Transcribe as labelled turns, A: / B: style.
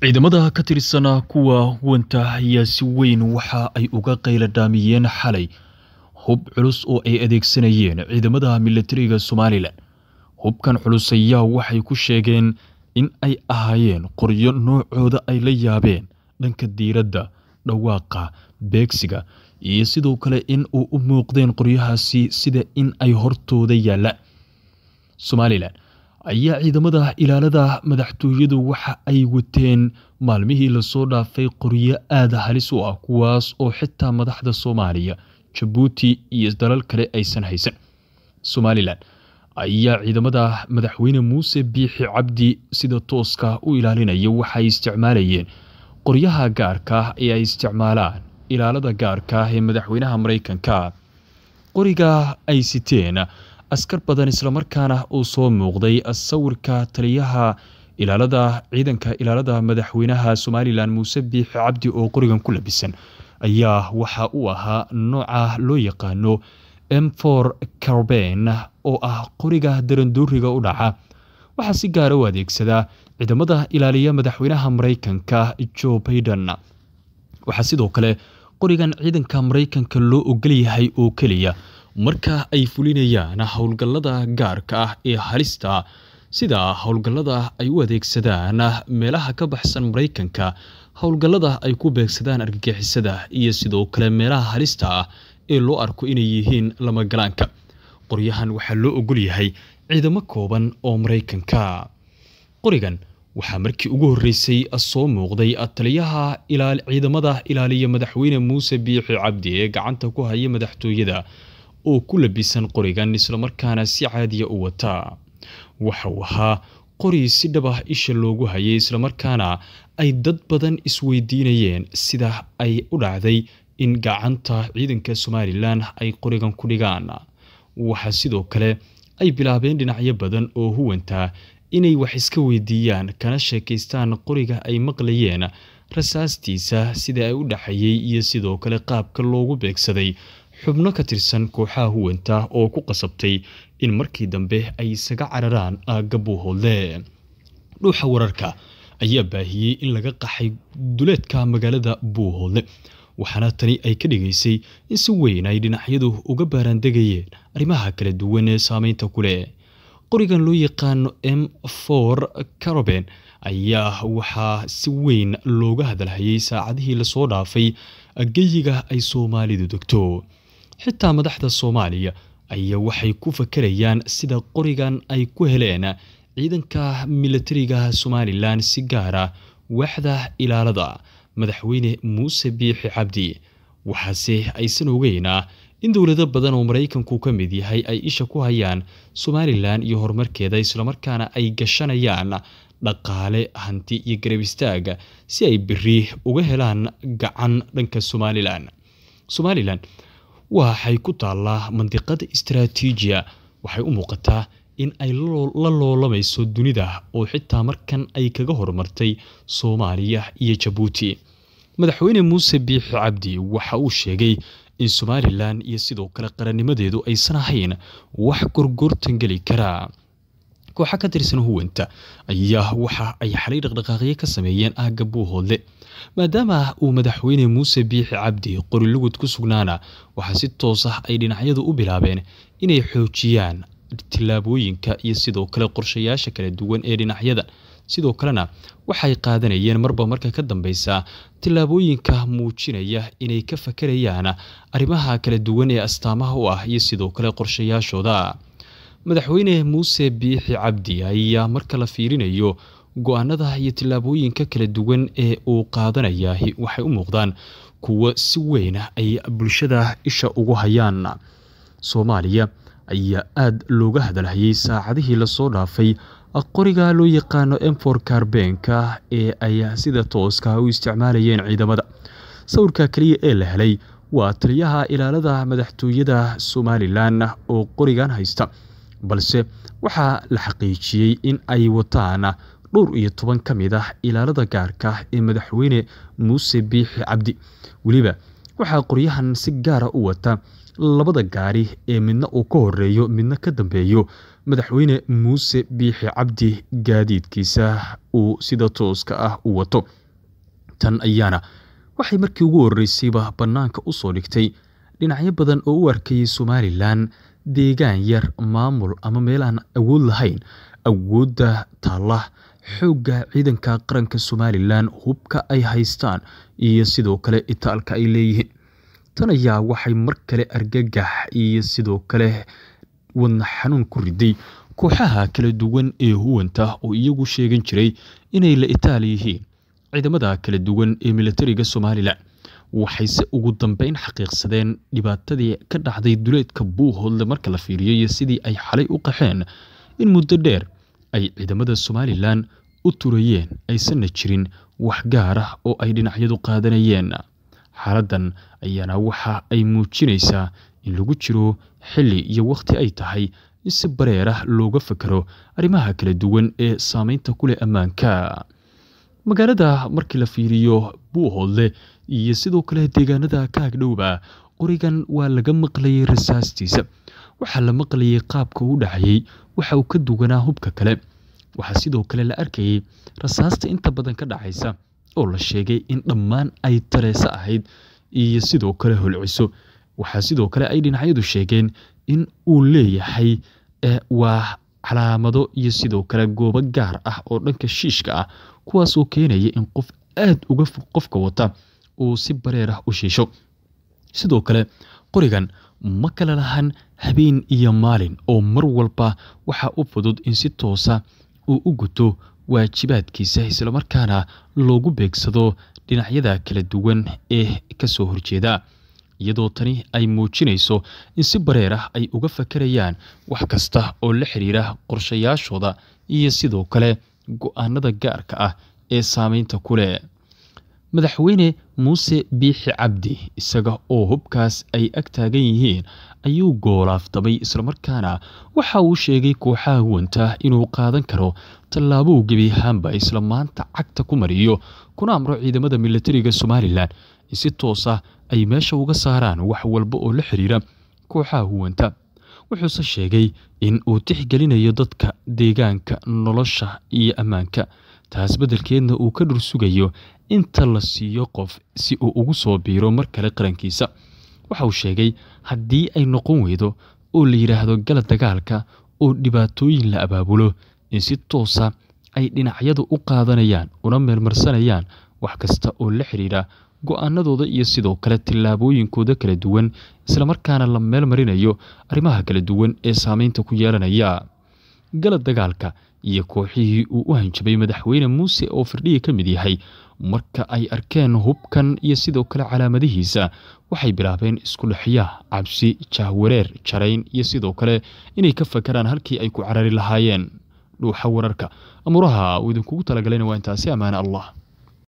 A: ciidamada ka tirsan kuwa wanta ayaa si weyn waxa ay uga qayladhaamiyeen xalay hub culus oo ay adeegsanayeen ciidamada milatariga somalilan hubkan culus ayaa waxay ku sheegeen in ay ahaayeen qoryo noocooda ay la yaabeen dhanka diiradda dhawaaqa beegsiga iyo sidoo kale in uu u muuqdeen qoryahaasi sida in ay hortooda yaalla somalilan ayaa ciidamada ilaalada madaxtooyadu waxa ay wateen maalmihii lasoo dhaafay qoryo aada halis u ah kuwaas oo xitaa madaxda soomaaliya jabuuti iyo dalal kale aysan haysan somalilan ayaa ciidamada madaxweyne muuse biixi cabdi sida tooska u ilaalinaya waxay isticmaalayeen qoryaha gaarkaah ee ay isticmaalaan ilaalada gaarkaah ee madaxweynaha maraykanka qoriga ay siteen askar badan islamarkaana uu soo muuqday sawirka taliyaha ilaalada ciidanka ilaalada madaxweynaha somalilan muuse biixi cabdi oo qorigan ku labisan ayaa waxa uu ahaa nooca loo yaqaano mfor carben oo ah qoriga daranduuriga u dhaca waxaa si gaara ah u adeegsadaa ciidamada ilaaliya madaxweynaha maraykanka jo baiden waxaa sidoo kale qorigan ciidanka maraykanka loo ogolyahay oo keliya marka ay fulinayaan howlgallada gaarka ah ee halista sida howlgallada ay u adeegsadaan meelaha ka baxsan maraykanka howlgallada ay ku beegsadaan argagixisada iyo sidoo kale meelaha halista ah ee loo arko inay yihiin lamagalaanka qoryahan waxaa loo ogol yahay ciidamo kooban oo maraykanka qorigan waxaa markii ugu horreysay soo muuqday taliyaha ciidamada ilaaliya madaxweyne muuse biixi cabdi ee gacanta ku haya madaxtooyada oo ku labisan qorigan islamarkaana si caadiya u wata waxa ahaa qori si dhab ah isha loogu hayay islamarkaana ay dad badan isweydiinayeen sida ay u dhacday in gacanta ciidanka somalilan ay qorigan ku dhigaan waxaa sidoo kale ay bilaabeen dhinacyo badan oo huwanta inay wax iska weydiiyaan kana sheekaystaan qoriga ay maqlayeen rasaastiisa sida ay u dhaxeeyey iyo sidoo kale qaabka loogu beegsaday xubno ka tirsan kooxaha huwanta oo ku qasabtay in markii dambe ay isaga cararaan aagga buuhoodle dhuuxa wararka ayaa baahiyey in laga qaxay duleedka magaalada buuhoodle waxaana tani ay ka dhigaysay in si weyn ay dhinacyadu uga baaraandegayeen arrimaha kala duwan ee saameynta ku leh qorigan loo yaqaano m for caroben ayaa waxaa si weyn looga hadalhayay saacadihii lasoo dhaafay geyiga ay soomaalidu degto xitaa madaxda soomaaliya ayaa waxay ku fakerayaan sida qorigan ay ku heleen ciidanka milatariga somalilan si gaara waaxda ilaalada madaxweyne muuse biixi cabdi waxaase aysan ogeynaa in dowlado badan oo maraykanku ka mid yahay ay isha ku hayaan somalilan iyo horumarkeeda islamarkaana ay gashanayaan dhaqaale hanti iyo garab istaag si ay beri uga helaan gacan dhanka somalilan somalilan waxay ku taallaa mandiqada istaraatiijiya waxay u muuqataa in ay la loolamayso dunida oo xitaa markan ay kaga horumartay soomaaliya iyo jabuuti madaxweyne muuse biixi cabdi waxa uu sheegay in somalilan iyo sidoo kale qarannimadeedu aysan ahayn wax gorgortan geli karaa kooxa ka tirsan huwenta ayaa waxa ay xalay dhaqdhaqaaqyo ka sameeyeen aagga buuhoodle maadaama uu madaxweyne muuse biixi cabdi qorilugud ku sugnaana waxaa si toos ah ay dhinacyadu u bilaabeen inay xoojiyaan tillaabooyinka iyo sidoo kale qorshayaasha kala duwan ee dhinacyada sidoo kalena waxay qaadanayeen marba marka ka dambeysa tillaabooyinka muujinaya inay ka fakarayaan arrimaha kala duwan ee astaamaha u ah iyo sidoo kale qorshayaashooda madaxweyne muuse biixi cabdi ayaa marka la fiirinayo go-aanada iyo tillaabooyinka kala duwan ee uu qaadanayahi waxay u muuqdaan kuwo si weyn ay bulshada isha ugu hayaan soomaaliya ayaa aad looga hadalhayay saacadihii lasoo dhaafay qoriga loo yaqaano emfor karbenka ee ay sida tooska u isticmaalayeen ciidamada sawirka keliya ee la helay waa taliyaha ilaalada madaxtooyada somalilan oo qorigan haysta balse waxaa la xaqiijiyey in ay wataan dhowr iyo toban ka mid ah ilaalada gaarka ee madaxweyne muuse biixi cabdi weliba waxaa qoryahan si gaara ah u wata labada gaari ee midna uu ka horeeyo midna ka dambeeyo madaxweyne muuse biixi cabdi gaadiidkiisa uu sida tooska ah u wato tan ayaana waxay markii ugu horeysayba bannaanka usoo dhigtay dhinacyo badan oo u arkayay somalilan deegaan yar maamul ama meel aan awood lahayn awoodda taalla xoogga ciidanka qaranka somalilan hubka ay haystaan iyo sidoo kale itaalka ay leeyihiin tan ayaa waxay mar kale argagax iyo sidoo kale wadna xanuun ku riday kooxaha kala duwan ee huwanta oo iyagu sheegan jiray inay la itaal yihiin ciidamada kala duwan ee militariga somalilan waxayse ugu dambeyn xaqiiqsadeen dhibaatadii ka dhacday duleedka buuhoodle marka la fiiriyo iyo sidii ay xalay u qaxeen in muddo dheer ay ciidamada somalilan u turayeen aysanna jirin wax gaar ah oo ay dhinacyadu qaadanayeen xaaladan ayaana waxa ay muujinaysaa in lagu jiro xilli iyo wakhti ay tahay in si bareer ah looga fakaro arrimaha kala duwan ee saamaynta ku leh ammaanka magaalada markii la fiiriyo buuhoodle iyo sidoo kale deegaanada ka agdhowba qorigan waa laga maqlayay rasaastiisa waxaa la maqlayay qaabka u dhacayay waxa uu ka duganaa hubka kale waxaa sidoo kale la arkayay rasaasta inta badan ka dhacaysa oo la sheegay in dhammaan ay tareese ahayd iyo sidoo kale holciso waxaa sidoo kale ay dhinacyadu sheegeen in uu leeyahay eh, waa calaamado iyo sidoo kale goobo gaar ah oo dhanka shiishka ah kuwaasoo keenaya in qof aada uga fog qofka wata uu si bareer ah u shiisho sidoo kale qorigan ma kala lahan habeen iyo maalin oo mar walba waxaa u fudud in si toosa uu u guto waajibaadkiisa islamarkaana loogu beegsado dhinacyada kala duwan ee ka soo horjeeda iyadoo tani ay muujinayso in si bareer ah ay uga fakarayaan wax kasta oo la xiriira qorshayaashooda iyo sidoo kale go-aanada gaarka ah ee saamaynta ku leh madaxweyne muuse biixi cabdi isaga oo hubkaas ay ag taagan yihiin ayuu goolaafdabay islamarkaana waxa uu sheegay kooxaha huwanta inuu qaadan karo tallaabou gebi ahaanba isla maanta cagta ku mariyo kuna amro ciidamada milatariga somalilan in si ah ay meesha uga saaraan wax walba oo la xiriira kooxaha huwanta wuxuuse sheegay in uu tixgelinayo dadka deegaanka nolosha iyo ammaanka taas beddelkeedna uu ka dhur sugayo inta la siiyo qof si uu ugu soo biiro mar kale qarankiisa waxa uu sheegay haddii ay noqon weydo oo la yidhaahdo gala dagaalka oo dhibaatooyin la abaabulo in si toosa ay dhinacyadu u qaadanayaan una meelmarsanayaan wax kasta oo la xidhiidha go'aanadooda iyo sidoo kale tillaabooyinkooda kala duwan islamarkaana la meelmarinayo arrimaha kala duwan ee saameynta ku yeelanaya gala dagaalka iyo kooxihii uu u hanjabay madaxweyne muuse oo firdhiya ka mid yahay marka ay arkeen hubkan iyo sidoo kale calaamadihiisa waxay bilaabeen isku dhexya cabsi jahwareer jarayn iyo sidoo kale inay ka fakaraan halkii ay ku carari lahaayeen dhuuxa wararka amuraha uu idinkugu talagalayna waa intaasi ammaane allah